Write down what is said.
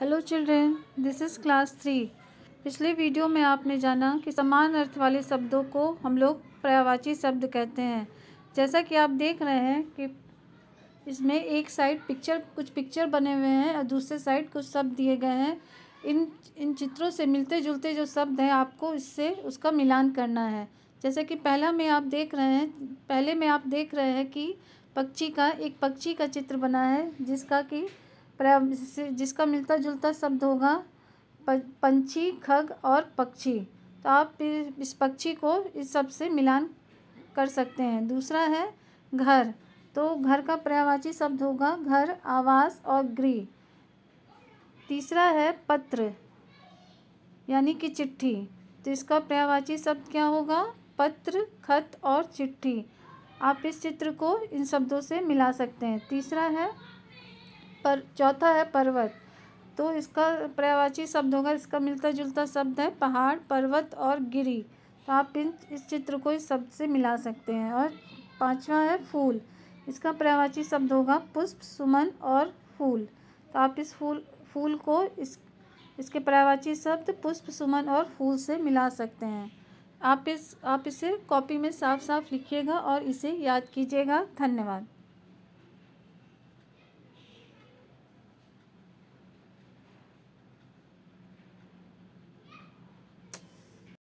hello children this is class three पिछले video में आपने जाना कि समान अर्थ वाले शब्दों को हम लोग पर्यावाची शब्द कहते हैं जैसा कि आप देख रहे हैं कि इसमें एक साइड पिक्चर कुछ पिक्चर बने हुए हैं और दूसरे साइड कुछ शब्द दिए गए हैं इन इन चित्रों से मिलते जुलते जो शब्द हैं आपको इससे उसका मिलान करना है जैसे कि पहला में आप देख रहे हैं पहले में आप देख रहे हैं कि पक्षी का एक पक्षी का चित्र बना है जिसका कि जिसका मिलता जुलता शब्द होगा पंछी खग और पक्षी तो आप इस पक्षी को इस सब से मिलान कर सकते हैं दूसरा है घर तो घर का पर्यावाची शब्द होगा घर आवास और गृह तीसरा है पत्र यानी कि चिट्ठी तो इसका पर्यावाची शब्द क्या होगा पत्र खत और चिट्ठी आप इस चित्र को इन शब्दों से मिला सकते हैं तीसरा है पर चौथा है पर्वत तो इसका पर्यावाची शब्द होगा इसका मिलता जुलता शब्द है पहाड़ पर्वत और गिरी तो आप इन इस चित्र को इस शब्द से मिला सकते हैं और पांचवा है फूल इसका पर्यावाची शब्द होगा पुष्प सुमन और फूल तो आप इस फूल फूल को इस इसके पर्यावाची शब्द पुष्प सुमन और फूल से मिला सकते हैं आप इस आप इसे कॉपी में साफ साफ लिखिएगा और इसे याद कीजिएगा धन्यवाद